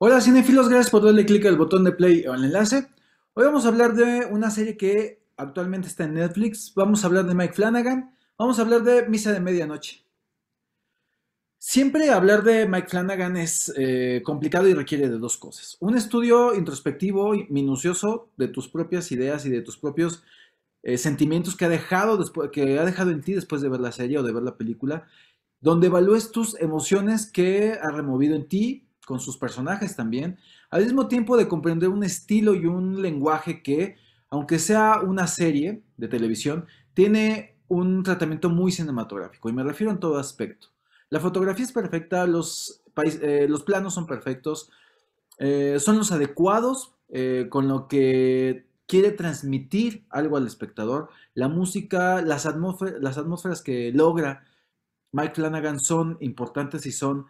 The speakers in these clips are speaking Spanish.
Hola cinefilos, gracias por darle clic al botón de play o al enlace. Hoy vamos a hablar de una serie que actualmente está en Netflix. Vamos a hablar de Mike Flanagan. Vamos a hablar de Misa de Medianoche. Siempre hablar de Mike Flanagan es eh, complicado y requiere de dos cosas. Un estudio introspectivo y minucioso de tus propias ideas y de tus propios eh, sentimientos que ha, dejado después, que ha dejado en ti después de ver la serie o de ver la película, donde evalúes tus emociones que ha removido en ti con sus personajes también, al mismo tiempo de comprender un estilo y un lenguaje que, aunque sea una serie de televisión, tiene un tratamiento muy cinematográfico, y me refiero en todo aspecto. La fotografía es perfecta, los, eh, los planos son perfectos, eh, son los adecuados eh, con lo que quiere transmitir algo al espectador. La música, las, las atmósferas que logra Mike Flanagan son importantes y son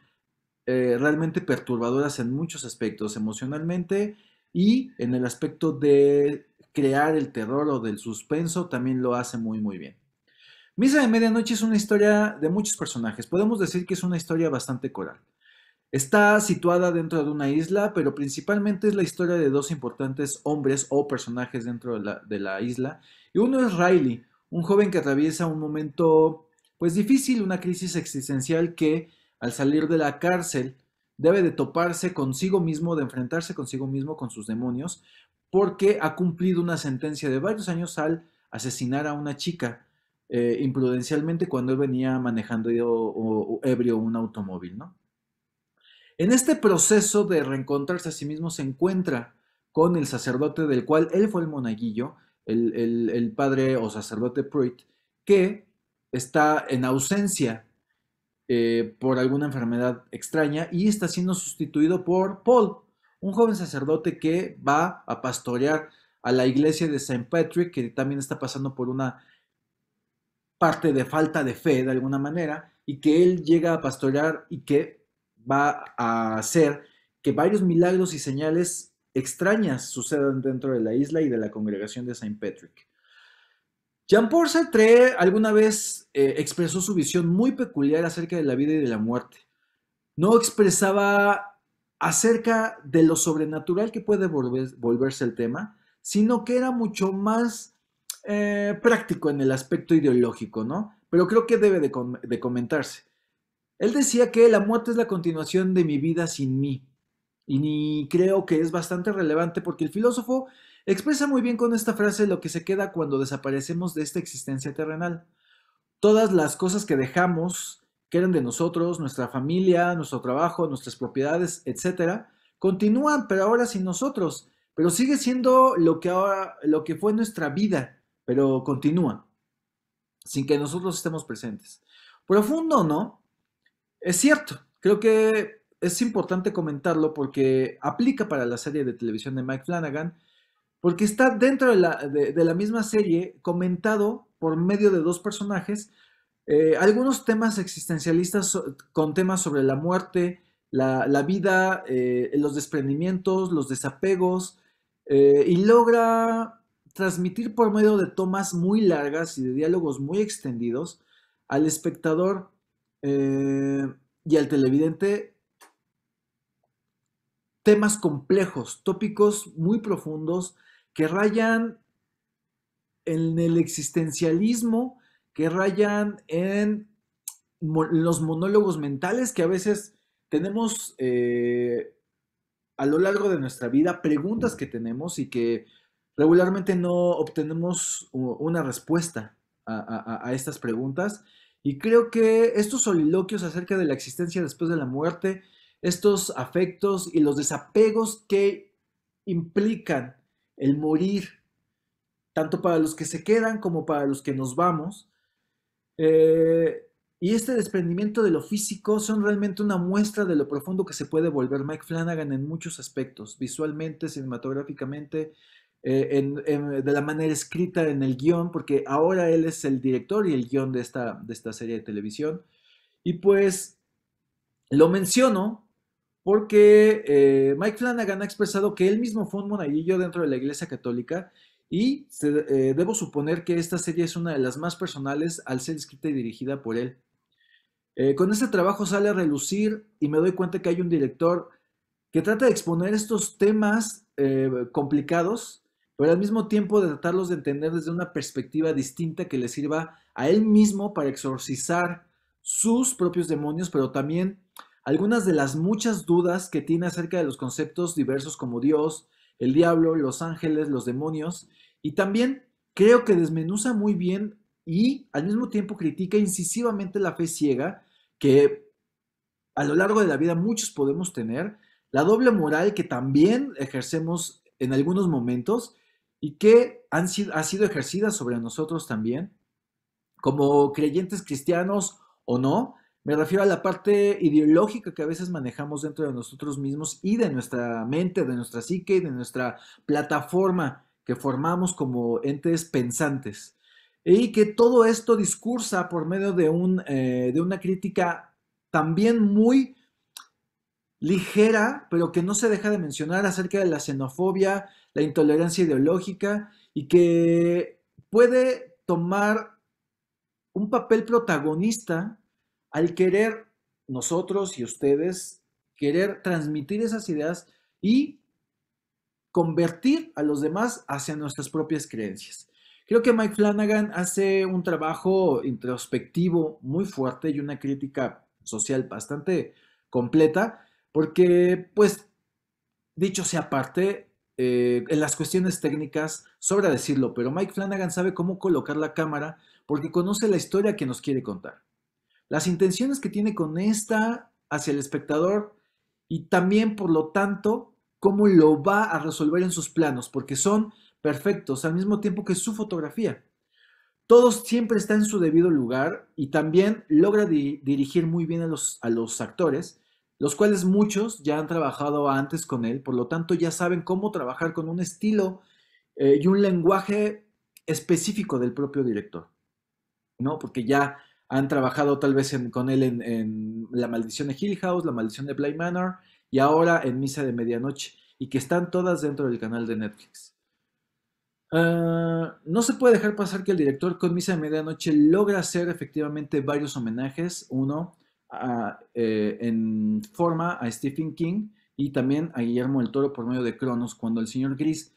eh, realmente perturbadoras en muchos aspectos, emocionalmente y en el aspecto de crear el terror o del suspenso, también lo hace muy, muy bien. Misa de Medianoche es una historia de muchos personajes, podemos decir que es una historia bastante coral. Está situada dentro de una isla, pero principalmente es la historia de dos importantes hombres o personajes dentro de la, de la, isla. Y uno es Riley, un joven que atraviesa un momento pues difícil, una crisis existencial que al salir de la cárcel, debe de toparse consigo mismo, de enfrentarse consigo mismo, con sus demonios, porque ha cumplido una sentencia de varios años al asesinar a una chica eh, imprudencialmente cuando él venía manejando ebrio un automóvil, ¿no? En este proceso de reencontrarse a sí mismo se encuentra con el sacerdote del cual él fue el monaguillo, el, el padre o sacerdote Pruitt, que está en ausencia eh, por alguna enfermedad extraña y está siendo sustituido por Paul, un joven sacerdote que va a pastorear a la iglesia de Saint Patrick, que también está pasando por una parte de falta de fe de alguna manera, y que él llega a pastorear y que va a hacer que varios milagros y señales extrañas sucedan dentro de la isla y de la congregación de St. Patrick. Jean-Paul Sartre alguna vez eh, expresó su visión muy peculiar acerca de la vida y de la muerte. No expresaba acerca de lo sobrenatural que puede volverse el tema, sino que era mucho más eh, práctico en el aspecto ideológico, ¿no? Pero creo que debe de, comentarse. Él decía que la muerte es la continuación de mi vida sin mí. Y creo que es bastante relevante porque el filósofo expresa muy bien con esta frase lo que se queda cuando desaparecemos de esta existencia terrenal. Todas las cosas que dejamos, que eran de nosotros, nuestra familia, nuestro trabajo, nuestras propiedades, etc. continúan, pero ahora sin nosotros. Pero sigue siendo lo que ahora, lo que fue nuestra vida, pero continúa, sin que nosotros estemos presentes. Profundo no, es cierto. Creo que es importante comentarlo porque aplica para la serie de televisión de Mike Flanagan porque está dentro de la, misma serie comentado por medio de dos personajes eh, algunos temas existencialistas con temas sobre la muerte, la, vida, eh, los desprendimientos, los desapegos, eh, y logra transmitir por medio de tomas muy largas y de diálogos muy extendidos al espectador y al televidente temas complejos, tópicos muy profundos, que rayan en el existencialismo, que rayan en los monólogos mentales que a veces tenemos eh, a lo largo de nuestra vida, preguntas que tenemos y que regularmente no obtenemos una respuesta a, a estas preguntas. Y creo que estos soliloquios acerca de la existencia después de la muerte, estos afectos y los desapegos que implican el morir, tanto para los que se quedan como para los que nos vamos. Eh, y este desprendimiento de lo físico son realmente una muestra de lo profundo que se puede volver Mike Flanagan en muchos aspectos, visualmente, cinematográficamente, eh, de la manera escrita en el guión, porque ahora él es el director y el guión de esta, de esta serie de televisión. Y pues lo menciono porque eh, Mike Flanagan ha expresado que él mismo fue un monaguillo dentro de la Iglesia Católica y eh, debo suponer que esta serie es una de las más personales al ser escrita y dirigida por él. Eh, con este trabajo sale a relucir y me doy cuenta que hay un director que trata de exponer estos temas complicados, pero al mismo tiempo de tratarlos de entender desde una perspectiva distinta que le sirva a él mismo para exorcizar sus propios demonios, pero también algunas de las muchas dudas que tiene acerca de los conceptos diversos como Dios, el diablo, los ángeles, los demonios, y también creo que desmenuza muy bien y al mismo tiempo critica incisivamente la fe ciega que a lo largo de la vida muchos podemos tener, la doble moral que también ejercemos en algunos momentos y que han sido, ha sido ejercida sobre nosotros también, como creyentes cristianos o no, me refiero a la parte ideológica que a veces manejamos dentro de nosotros mismos y de nuestra mente, de nuestra psique y de nuestra plataforma que formamos como entes pensantes. Y que todo esto discursa por medio de, un, eh, de una crítica también muy ligera, pero que no se deja de mencionar acerca de la xenofobia, la intolerancia ideológica y que puede tomar un papel protagonista al querer nosotros y ustedes querer transmitir esas ideas y convertir a los demás hacia nuestras propias creencias. Creo que Mike Flanagan hace un trabajo introspectivo muy fuerte y una crítica social bastante completa, porque pues, dicho sea aparte, eh, en las cuestiones técnicas, sobra decirlo, pero Mike Flanagan sabe cómo colocar la cámara porque conoce la historia que nos quiere contar las intenciones que tiene con esta hacia el espectador y también, por lo tanto, cómo lo va a resolver en sus planos, porque son perfectos al mismo tiempo que su fotografía. Todos siempre está en su debido lugar y también logra dirigir muy bien a los, a los actores, los cuales muchos ya han trabajado antes con él, por lo tanto ya saben cómo trabajar con un estilo eh, y un lenguaje específico del propio director, ¿no? Porque ya han trabajado tal vez con él en, La Maldición de Hill House, La Maldición de Bly Manor y ahora en Misa de Medianoche, y que están todas dentro del canal de Netflix. Ah, no se puede dejar pasar que el director con Misa de Medianoche logra hacer efectivamente varios homenajes, uno eh, en forma a Stephen King y también a Guillermo el Toro por medio de Cronos, cuando el señor Gris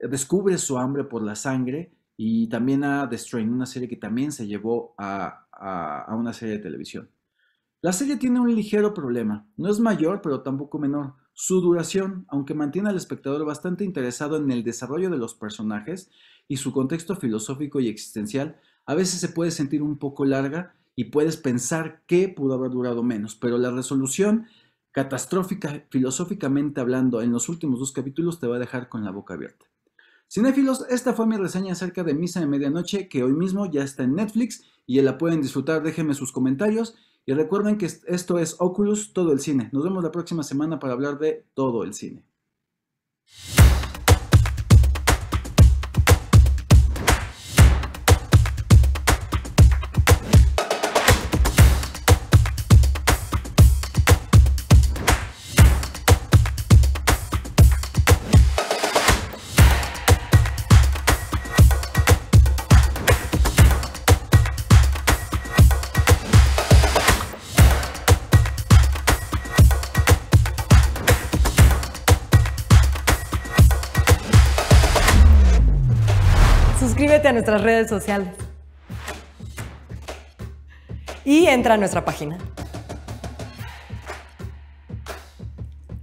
descubre su hambre por la sangre y también a The Strain, una serie que también se llevó a a, una serie de televisión. La serie tiene un ligero problema, no es mayor pero tampoco menor. Su duración, aunque mantiene al espectador bastante interesado en el desarrollo de los personajes y su contexto filosófico y existencial, a veces se puede sentir un poco larga y puedes pensar que pudo haber durado menos, pero la resolución catastrófica filosóficamente hablando en los últimos dos capítulos te va a dejar con la boca abierta. Cinéfilos, esta fue mi reseña acerca de Misa de Medianoche, que hoy mismo ya está en Netflix y la pueden disfrutar. Déjenme sus comentarios y recuerden que esto es Oculus Todo el Cine. Nos vemos la próxima semana para hablar de todo el cine. a nuestras redes sociales. Y entra a nuestra página.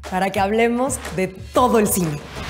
Para que hablemos de todo el cine.